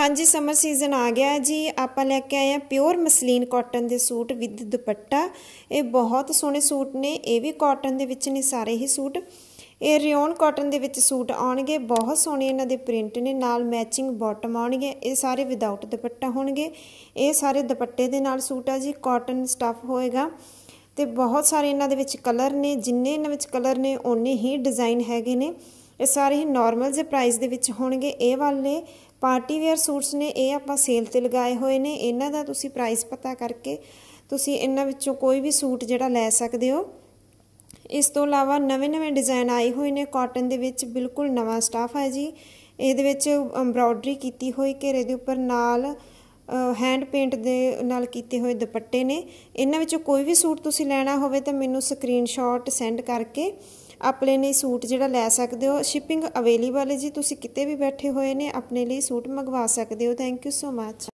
ਹਾਂਜੀ summer season ਆ ਗਿਆ ਜੀ ਆਪਾਂ ਲੈ ਕੇ ਆਏ ਆ ਪਿਓਰ ਮਸਲੀਨ ਕਾਟਨ ਦੇ ਸੂਟ ਵਿਦ ਦੁਪੱਟਾ ਇਹ ਬਹੁਤ ਸੋਹਣੇ ਸੂਟ ਨੇ ਇਹ ਵੀ ਕਾਟਨ ਦੇ ਵਿੱਚ ਨੇ ਸਾਰੇ ਹੀ ਸੂਟ ਇਹ ਰਿਓਨ ਕਾਟਨ ਦੇ ਵਿੱਚ ਸੂਟ ਆਉਣਗੇ ਬਹੁਤ ਸੋਹਣੇ ਇਹਨਾਂ ਦੇ ਪ੍ਰਿੰਟ ਨੇ ਨਾਲ ਮੈਚਿੰਗ ਬਾਟਮ ਆਉਣਗੇ ਇਹ ਸਾਰੇ ਵਿਦਆਊਟ ਦੁਪੱਟਾ ਹੋਣਗੇ ਇਹ ਸਾਰੇ ਦੁਪੱਟੇ ਦੇ ਨਾਲ ਸੂਟ ਆ ਜੀ ਕਾਟਨ ਸਟੱਫ ਹੋਏਗਾ ਤੇ ਬਹੁਤ ਸਾਰੇ ਇਹਨਾਂ ਦੇ ਵਿੱਚ ਕਲਰ ਨੇ ਜਿੰਨੇ ਇਹਨਾਂ ਵਿੱਚ ਕਲਰ ਨੇ ਓਨੇ ਹੀ ਡਿਜ਼ਾਈਨ ਹੈਗੇ ਨੇ ਇਹ ਸਾਰੇ ਹੀ ਨਾਰਮਲ ਜੇ ਪ੍ਰਾਈਸ ਦੇ ਵਿੱਚ ਹੋਣਗੇ ਇਹ ਵਾਲੇ ਪਾਰਟੀ ਵੇਅਰ ਸੂਟਸ ਨੇ ਇਹ ਆਪਾਂ ਸੇਲ ਤੇ ਲਗਾਏ ਹੋਏ ਨੇ ਇਹਨਾਂ ਦਾ ਤੁਸੀਂ ਪ੍ਰਾਈਸ ਪਤਾ ਕਰਕੇ ਤੁਸੀਂ ਇਹਨਾਂ ਵਿੱਚੋਂ ਕੋਈ ਵੀ ਸੂਟ ਜਿਹੜਾ ਲੈ ਸਕਦੇ ਹੋ ਇਸ ਤੋਂ ਇਲਾਵਾ ਨਵੇਂ-ਨਵੇਂ ਡਿਜ਼ਾਈਨ ਆਏ ਹੋਏ ਨੇ ਕਾਟਨ ਦੇ ਵਿੱਚ ਬਿਲਕੁਲ ਨਵਾਂ ਸਟਾਫ ਹੈ ਜੀ ਇਹਦੇ ਵਿੱਚ ਐਮਬ੍ਰੋਇਡਰੀ ਕੀਤੀ ਹੋਈ ਘੇਰੇ ਦੇ ਉੱਪਰ ਨਾਲ ਹੈਂਡ ਪੇਂਟ ਦੇ ਨਾਲ ਕੀਤੇ ਹੋਏ ਦੁਪੱਟੇ ਨੇ ਇਹਨਾਂ ਵਿੱਚੋਂ ਕੋਈ ਵੀ ਸੂਟ ਤੁਸੀਂ ਲੈਣਾ ਹੋਵੇ ਤਾਂ ਮੈਨੂੰ ਸਕਰੀਨਸ਼ਾਟ ਸੈਂਡ ਕਰਕੇ ਆਪਣੇ ਲਈ ਸੂਟ ਜਿਹੜਾ ਲੈ ਸਕਦੇ ਹੋ ਸ਼ਿਪਿੰਗ ਅਵੇਲੇਬਲ ਹੈ ਜੀ ਤੁਸੀਂ ਕਿਤੇ ਵੀ ਬੈਠੇ ਹੋਏ ਨੇ ਆਪਣੇ ਲਈ ਸੂਟ ਮੰਗਵਾ ਸਕਦੇ ਹੋ ਥੈਂਕ ਯੂ ਸੋ ਮੱਚ